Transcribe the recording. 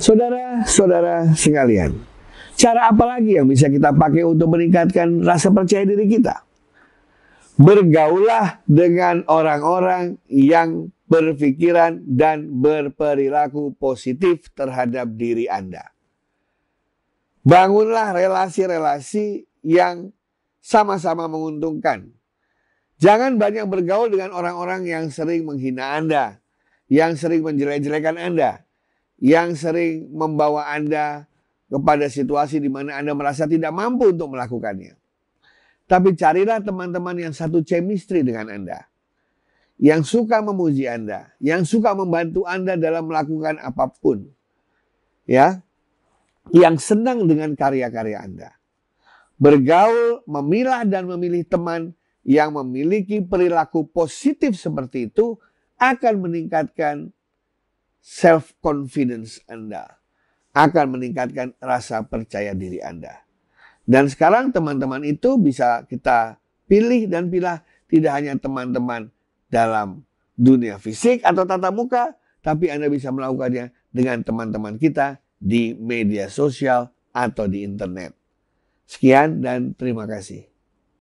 Saudara-saudara sekalian, cara apa lagi yang bisa kita pakai untuk meningkatkan rasa percaya diri kita? Bergaulah dengan orang-orang yang berpikiran dan berperilaku positif terhadap diri Anda. Bangunlah relasi-relasi yang sama-sama menguntungkan. Jangan banyak bergaul dengan orang-orang yang sering menghina Anda, yang sering menjelek-jelekan Anda, yang sering membawa Anda kepada situasi di mana Anda merasa tidak mampu untuk melakukannya. Tapi carilah teman-teman yang satu chemistry dengan Anda. Yang suka memuji Anda, yang suka membantu Anda dalam melakukan apapun. Ya. Yang senang dengan karya-karya Anda. Bergaul, memilah dan memilih teman yang memiliki perilaku positif seperti itu akan meningkatkan self confidence Anda akan meningkatkan rasa percaya diri Anda. Dan sekarang teman-teman itu bisa kita pilih dan pilih tidak hanya teman-teman dalam dunia fisik atau tatap muka, tapi Anda bisa melakukannya dengan teman-teman kita di media sosial atau di internet. Sekian dan terima kasih.